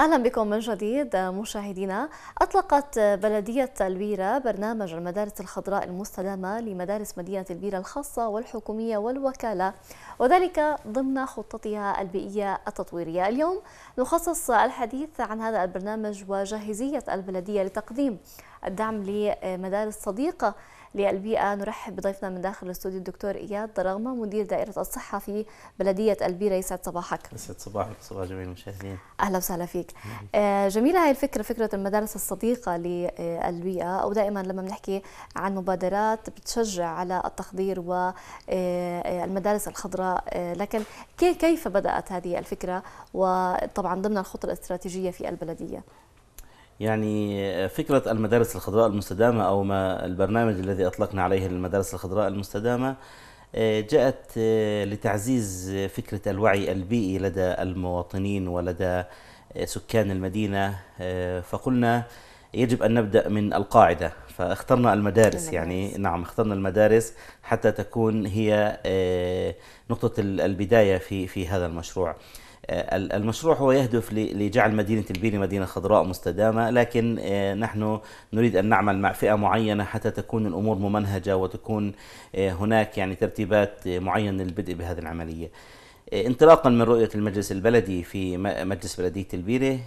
اهلا بكم من جديد مشاهدينا اطلقت بلديه البيره برنامج المدارس الخضراء المستدامه لمدارس مدينه البيره الخاصه والحكوميه والوكاله وذلك ضمن خطتها البيئيه التطويريه اليوم نخصص الحديث عن هذا البرنامج وجاهزيه البلديه لتقديم الدعم لمدارس صديقه للبيئة نرحب بضيفنا من داخل الاستوديو الدكتور إياد ضرغمة مدير دائرة الصحة في بلدية البيرة يسعد صباحك يسعد صباحك صباح جميل المشاهدين أهلا وسهلا فيك آه، جميلة هاي الفكرة فكرة المدارس الصديقة للبيئة أو دائما لما بنحكي عن مبادرات بتشجع على التخضير والمدارس آه، آه، الخضراء لكن كيف بدأت هذه الفكرة وطبعا ضمن الخطة الاستراتيجية في البلدية يعني فكرة المدارس الخضراء المستدامة أو ما البرنامج الذي أطلقنا عليه المدارس الخضراء المستدامة آه، جاءت آه، لتعزيز فكرة الوعي البيئي لدى المواطنين ولدى آه، سكان المدينة فقلنا يجب أن نبدأ من القاعدة فاخترنا المدارس يعني نعم اخترنا المدارس حتى تكون هي نقطة البداية في في هذا المشروع. آه، المشروع هو يهدف لجعل مدينة البيني مدينة خضراء مستدامة لكن آه، نحن نريد أن نعمل مع فئة معينة حتى تكون الأمور ممنهجة وتكون آه، هناك يعني ترتيبات معينة للبدء بهذه العملية انطلاقا من رؤية المجلس البلدي في مجلس بلدية البيرة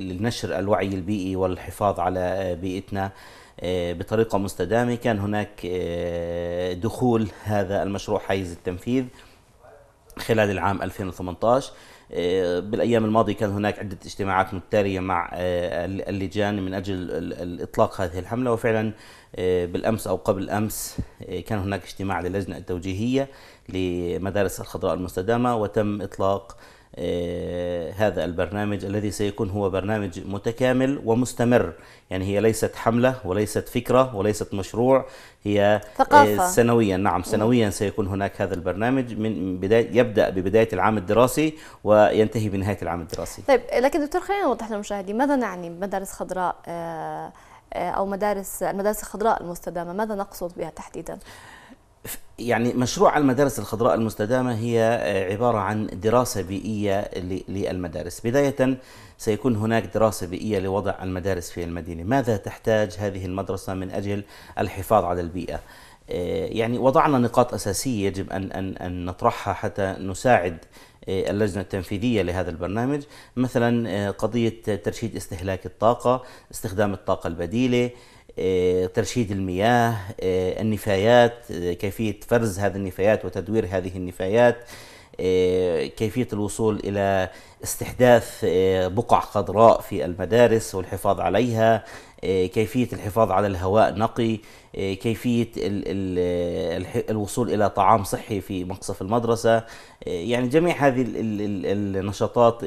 للنشر الوعي البيئي والحفاظ على بيئتنا بطريقة مستدامة كان هناك دخول هذا المشروع حيز التنفيذ خلال العام 2018 آه، بالايام الماضيه كان هناك عده اجتماعات متتاليه مع آه، اللجان من اجل اطلاق هذه الحمله وفعلا آه، بالامس او قبل امس كان هناك اجتماع للجنه التوجيهيه لمدارس الخضراء المستدامه وتم اطلاق آه، هذا البرنامج الذي سيكون هو برنامج متكامل ومستمر يعني هي ليست حملة وليست فكرة وليست مشروع هي آه، ثقافة. سنويا نعم سنويا سيكون هناك هذا البرنامج من بداية يبدأ ببداية العام الدراسي وينتهي بنهاية العام الدراسي طيب لكن دكتور خلينا نوضح للمشاهدين ماذا نعني مدارس خضراء آه، أو مدارس المدارس الخضراء المستدامة ماذا نقصد بها تحديدا؟ يعني مشروع المدارس الخضراء المستدامة هي آه، عبارة عن دراسة بيئية للمدارس بداية سيكون هناك دراسة بيئية لوضع المدارس في المدينة ماذا تحتاج هذه المدرسة من أجل الحفاظ على البيئة آه، يعني وضعنا نقاط أساسية يجب أن, أن, أن نطرحها حتى نساعد آه، اللجنة التنفيذية لهذا البرنامج مثلا قضية ترشيد استهلاك الطاقة استخدام الطاقة البديلة آه، ترشيد المياه آه، النفايات آه، كيفية فرز هذه النفايات وتدوير هذه النفايات كيفية الوصول إلى استحداث بقع خضراء في المدارس والحفاظ عليها كيفية الحفاظ على الهواء نقي كيفية الوصول إلى طعام صحي في مقصف المدرسة يعني جميع هذه النشاطات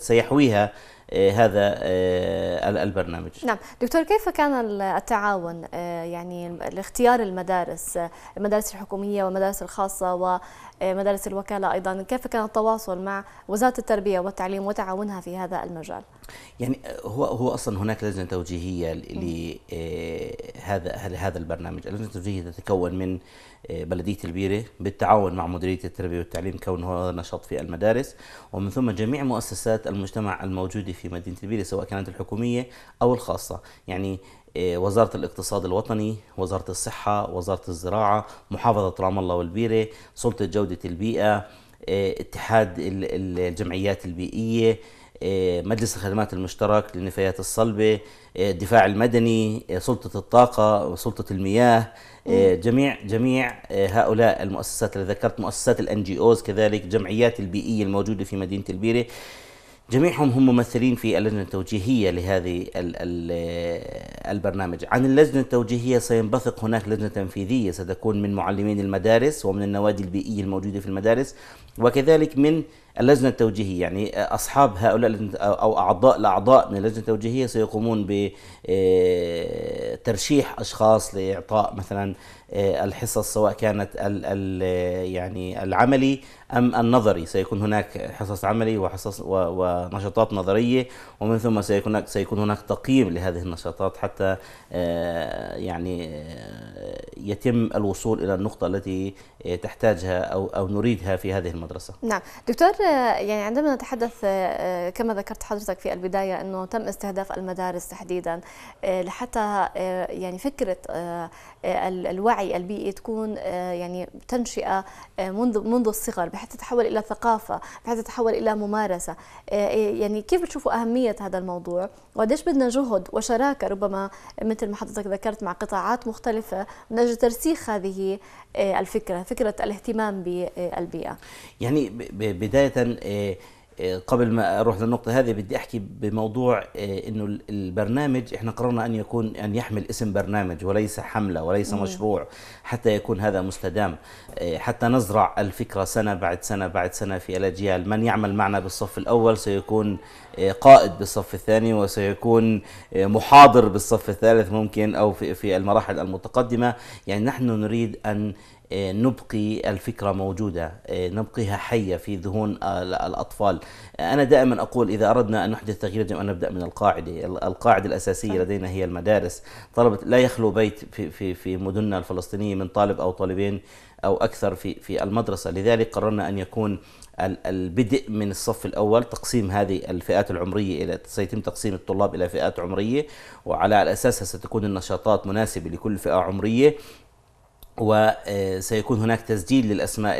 سيحويها آه، هذا آه، البرنامج نعم دكتور كيف كان التعاون آه، يعني لاختيار المدارس المدارس الحكومية والمدارس الخاصة ومدارس الوكالة أيضا كيف كان التواصل مع وزارة التربية والتعليم وتعاونها في هذا المجال يعني هو هو اصلا هناك لجنه توجيهيه لهذا هذا البرنامج، اللجنه التوجيهيه تتكون من بلدية البيرة بالتعاون مع مديرية التربية والتعليم كونه نشاط في المدارس ومن ثم جميع مؤسسات المجتمع الموجودة في مدينة البيرة سواء كانت الحكومية أو الخاصة يعني آه، وزارة الاقتصاد الوطني وزارة الصحة وزارة الزراعة محافظة رام الله والبيرة سلطة جودة البيئة آه، اتحاد الجمعيات البيئية إيه، مجلس الخدمات المشترك للنفايات الصلبة إيه، الدفاع المدني إيه، سلطة الطاقة وسلطة المياه جميع جميع هؤلاء المؤسسات اللي ذكرت مؤسسات الان جي اوز كذلك جمعيات البيئية الموجودة في مدينة البيرة جميعهم هم ممثلين في اللجنة التوجيهية لهذه البرنامج عن اللجنة التوجيهية سينبثق هناك لجنة تنفيذية ستكون من معلمين المدارس ومن النوادي البيئية الموجودة في المدارس وكذلك من اللجنة التوجيهية يعني أصحاب هؤلاء أو أعضاء الأعضاء من اللجنة التوجيهية سيقومون بترشيح آه، أشخاص لإعطاء مثلا آه، الحصص سواء كانت ال ال آه، يعني العملي ام النظري سيكون هناك حصص عملي وحصص ونشاطات نظريه ومن ثم سيكون هناك سيكون هناك تقييم لهذه النشاطات حتى آه، يعني يتم الوصول الى النقطه التي تحتاجها او او نريدها في هذه المدرسه. نعم، دكتور يعني عندما نتحدث كما ذكرت حضرتك في البدايه انه تم استهداف المدارس تحديدا لحتى يعني فكره الوعي الوعي البيئي تكون آه، يعني تنشئه آه، منذ منذ الصغر بحيث تتحول الى ثقافه بحيث تتحول الى ممارسه آه، إيه، يعني كيف بتشوفوا اهميه هذا الموضوع وقديش بدنا جهد وشراكه ربما مثل ما حضرتك ذكرت مع قطاعات مختلفه من اجل ترسيخ هذه الفكره فكره الاهتمام بالبيئه يعني بدايه آه، قبل ما اروح للنقطه هذه بدي احكي بموضوع آه، انه البرنامج احنا قررنا ان يكون ان يحمل اسم برنامج وليس حمله وليس مشروع حتى يكون هذا مستدام آه، حتى نزرع الفكره سنه بعد سنه بعد سنه في الاجيال من يعمل معنا بالصف الاول سيكون قائد بالصف الثاني وسيكون محاضر بالصف الثالث ممكن أو في المراحل المتقدمة يعني نحن نريد أن نبقي الفكرة موجودة نبقيها حية في ذهون الأطفال أنا دائما أقول إذا أردنا أن نحدث تغيير يجب أن نبدأ من القاعدة القاعدة الأساسية لدينا هي المدارس طلبة لا يخلو بيت في, في, في مدننا الفلسطينية من طالب أو طالبين أو أكثر في, في المدرسة لذلك قررنا أن يكون البدء من الصف الأول تقسيم هذه الفئات العمرية إلى سيتم تقسيم الطلاب إلى فئات عمرية وعلى أساسها ستكون النشاطات مناسبة لكل فئة عمرية وسيكون هناك تسجيل للأسماء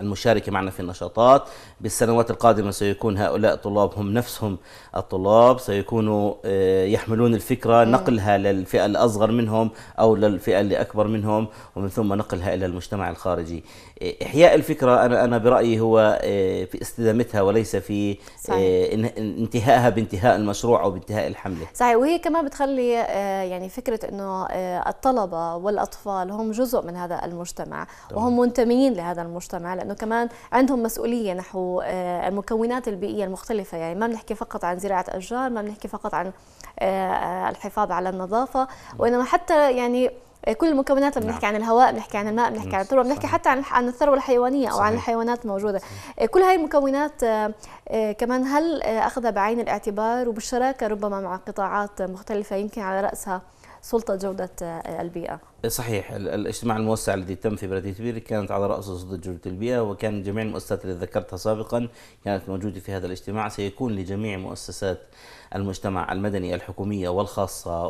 المشاركة معنا في النشاطات بالسنوات القادمة سيكون هؤلاء الطلاب هم نفسهم الطلاب سيكونوا آه، يحملون الفكرة نقلها للفئة الأصغر منهم أو للفئة اللي أكبر منهم ومن ثم نقلها إلى المجتمع الخارجي إحياء الفكرة أنا أنا برأيي هو آه، في استدامتها وليس في آه، صحيح. انتهائها بانتهاء المشروع أو بانتهاء الحملة صحيح وهي كمان بتخلي يعني فكرة أنه الطلبة والأطفال هم جزء من هذا المجتمع وهم منتمين لهذا المجتمع لأنه كمان عندهم مسؤولية نحو آه، المكونات البيئية المختلفة يعني ما بنحكي فقط عن زراعة أشجار ما بنحكي فقط عن آه، آه، الحفاظ على النظافة وإنما حتى يعني كل المكونات لما نعم. بنحكي نعم. عن الهواء بنحكي عن الماء بنحكي عن الثروه بنحكي حتى عن عن الثروه الحيوانيه او صحيح. عن الحيوانات الموجوده صحيح. كل هاي المكونات كمان هل اخذها بعين الاعتبار وبالشراكه ربما مع قطاعات مختلفه يمكن على راسها سلطه جوده البيئه. صحيح الاجتماع الموسع الذي تم في بلديه بيري كانت على راسه سلطه جوده البيئه وكان جميع المؤسسات التي ذكرتها سابقا كانت موجوده في هذا الاجتماع سيكون لجميع مؤسسات المجتمع المدني الحكوميه والخاصه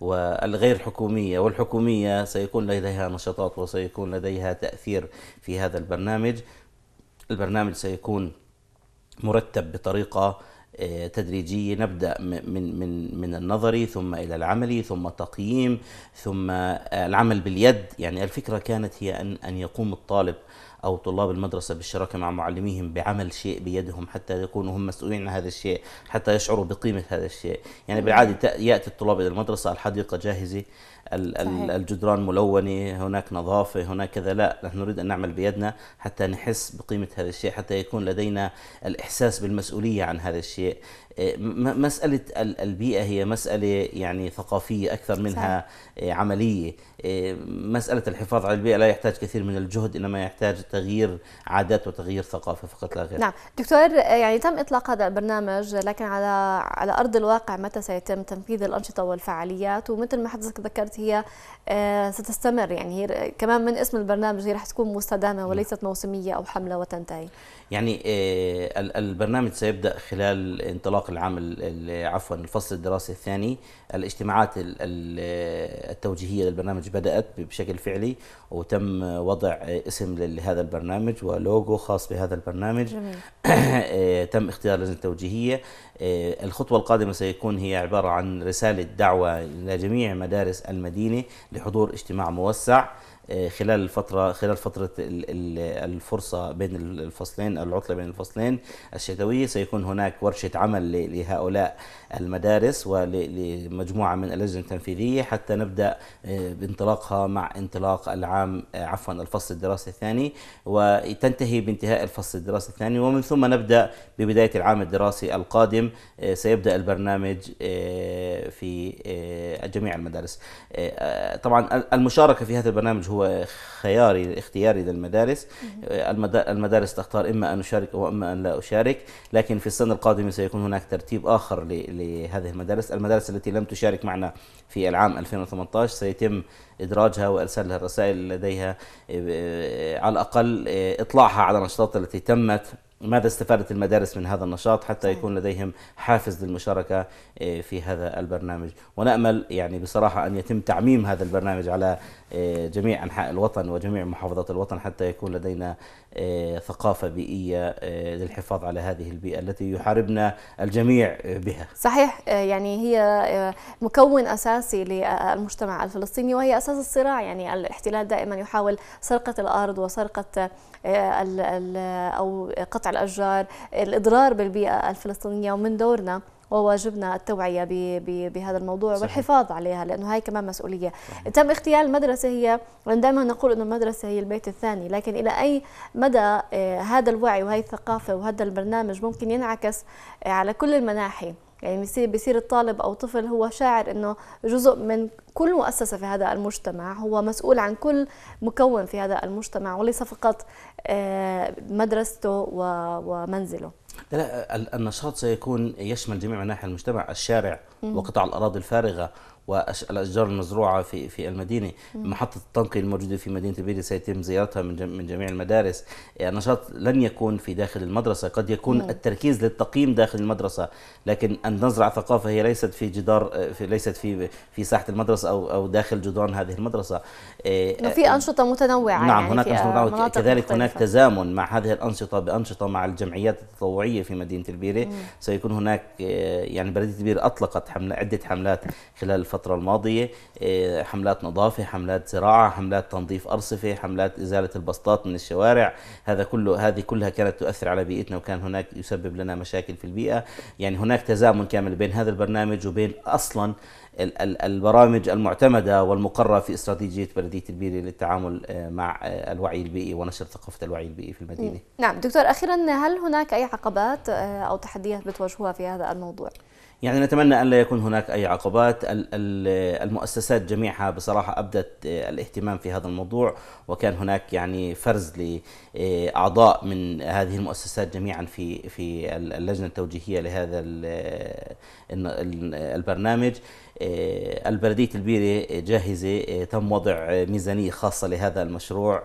والغير حكوميه والحكوميه سيكون لديها نشاطات وسيكون لديها تاثير في هذا البرنامج. البرنامج سيكون مرتب بطريقه آه، تدريجيه نبدا من من من النظري ثم الى العملي ثم التقييم ثم آه، العمل باليد يعني الفكره كانت هي ان ان يقوم الطالب او طلاب المدرسه بالشراكه مع معلميهم بعمل شيء بيدهم حتى يكونوا هم مسؤولين عن هذا الشيء حتى يشعروا بقيمه هذا الشيء يعني بالعاده ياتي الطلاب الى المدرسه الحديقه جاهزه الجدران ملونه هناك نظافه هناك كذا لا نحن نريد ان نعمل بيدنا حتى نحس بقيمه هذا الشيء حتى يكون لدينا الاحساس بالمسؤوليه عن هذا الشيء appreciate مسألة البيئة هي مسألة يعني ثقافية أكثر منها صحيح. عملية آه، مسألة الحفاظ على البيئة لا يحتاج كثير من الجهد إنما يحتاج تغيير عادات وتغيير ثقافة فقط لا غير نعم دكتور آه، يعني تم إطلاق هذا البرنامج لكن على على أرض الواقع متى سيتم تنفيذ الأنشطة والفعاليات ومثل ما حضرتك ذكرت هي آه، ستستمر يعني هي كمان من اسم البرنامج هي رح تكون مستدامة نعم. وليست موسمية أو حملة وتنتهي يعني البرنامج سيبدأ خلال انطلاق العام عفوا الفصل الدراسي الثاني الاجتماعات التوجيهيه للبرنامج بدات بشكل فعلي وتم وضع اسم لهذا البرنامج ولوجو خاص بهذا البرنامج آه، تم اختيار لجنه توجيهيه آه، الخطوه القادمه سيكون هي عباره عن رساله دعوه لجميع مدارس المدينه لحضور اجتماع موسع خلال الفترة خلال فترة الفرصة بين الفصلين العطلة بين الفصلين الشتوية سيكون هناك ورشة عمل لهؤلاء المدارس ولمجموعة من اللجنة التنفيذية حتى نبدأ آه، بانطلاقها مع انطلاق العام آه، عفوا الفصل الدراسي الثاني وتنتهي بانتهاء الفصل الدراسي الثاني ومن ثم نبدأ ببداية العام الدراسي القادم آه، سيبدأ البرنامج في جميع المدارس طبعا المشاركة في هذا البرنامج هو هو خياري اختياري للمدارس المدارس تختار إما أن أشارك وإما أن لا أشارك لكن في السنة القادمة سيكون هناك ترتيب آخر لهذه المدارس المدارس التي لم تشارك معنا في العام 2018 سيتم إدراجها وإرسال لها الرسائل لديها آه، على الأقل آه، إطلاعها على النشاطات التي تمت ماذا استفادت المدارس من هذا النشاط حتى يكون لديهم حافز للمشاركة آه، في هذا البرنامج ونأمل يعني بصراحة أن يتم تعميم هذا البرنامج على آه، جميع أنحاء الوطن وجميع محافظات الوطن حتى يكون لدينا آه، ثقافة بيئية آه، للحفاظ على هذه البيئة التي يحاربنا الجميع بها صحيح آه، يعني هي مكون أساسي للمجتمع الفلسطيني وهي أساس الصراع يعني الاحتلال دائما يحاول سرقة الأرض وسرقة أو قطع الأشجار الإضرار بالبيئة الفلسطينية ومن دورنا وواجبنا التوعية بهذا الموضوع صحيح. والحفاظ عليها لأنه هاي كمان مسؤولية صحيح. تم اغتيال المدرسة هي دائما نقول أن المدرسة هي البيت الثاني لكن إلى أي مدى آه، هذا الوعي وهي الثقافة وهذا البرنامج ممكن ينعكس آه، على كل المناحي يعني بيصير الطالب او طفل هو شاعر انه جزء من كل مؤسسه في هذا المجتمع هو مسؤول عن كل مكون في هذا المجتمع وليس فقط آه، مدرسته ومنزله النشاط سيكون يشمل جميع مناحي المجتمع الشارع وقطع الأراضي الفارغة والاشجار المزروعه في في المدينه محطه التنقل الموجوده في مدينه البيلي سيتم زيارتها من من جميع المدارس النشاط يعني لن يكون في داخل المدرسه قد يكون مم. نعم. التركيز للتقييم داخل المدرسه لكن ان نزرع ثقافه هي ليست في جدار في ليست في في ساحه المدرسه او او داخل جدران هذه المدرسه إيه، في انشطه متنوعه نعم يعني هناك انشطه متنوعه كذلك مختلفة. هناك تزامن مع هذه الانشطه بانشطه مع الجمعيات التطوعيه في مدينه البيره سيكون هناك إيه، يعني بلديه البيره اطلقت حمله عده حملات خلال الفترة الفترة الماضية آه، حملات نظافة حملات زراعة حملات تنظيف أرصفة حملات إزالة البسطات من الشوارع هذا كله هذه كلها كانت تؤثر على بيئتنا وكان هناك يسبب لنا مشاكل في البيئة يعني هناك تزامن كامل بين هذا البرنامج وبين أصلا البرامج المعتمدة والمقررة في استراتيجية بلدية البيئة للتعامل آه، مع آه، الوعي البيئي ونشر ثقافة الوعي البيئي في المدينة نعم دكتور أخيرا هل هناك أي عقبات أو تحديات بتواجهوها في هذا الموضوع؟ يعني نتمنى أن لا يكون هناك أي عقبات المؤسسات جميعها بصراحة أبدت آه، الاهتمام في هذا الموضوع وكان هناك يعني فرز لأعضاء من هذه المؤسسات جميعا في في اللجنة التوجيهية لهذا آه، البرنامج آه، البلدية البيرة جاهزة تم وضع ميزانية خاصة لهذا المشروع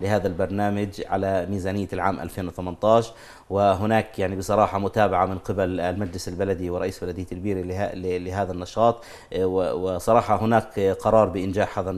لهذا البرنامج على ميزانية العام 2018 وهناك يعني بصراحة متابعة من قبل المجلس البلدي ورئيس بلدية البير لهذا النشاط آه، وصراحة هناك قرار بإنجاح هذا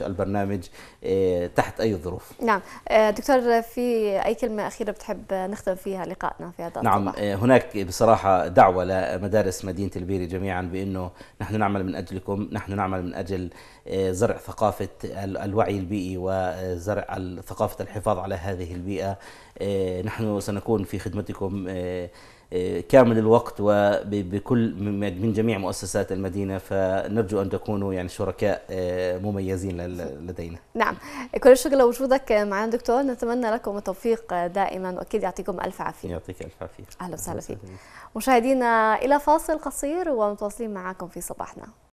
البرنامج آه، تحت أي ظروف نعم آه، دكتور في أي كلمة أخيرة بتحب نختم فيها لقائنا في هذا نعم هناك بصراحة دعوة لمدارس مدينة البيري جميعا بأنه نحن نعمل من أجلكم نحن نعمل من أجل زرع ثقافة الوعي البيئي وزرع ثقافة الحفاظ على هذه البيئة آه، نحن سنكون في خدمتكم آه، آه، كامل الوقت وبكل من جميع مؤسسات المدينة فنرجو أن تكونوا يعني شركاء مميزين لدينا نعم كل الشكر لوجودك معنا دكتور نتمنى لكم التوفيق دائما وأكيد يعطيكم ألف عافية يعطيك ألف عافية أهلا وسهلا فيك مشاهدينا إلى فاصل قصير ومتواصلين معكم في صباحنا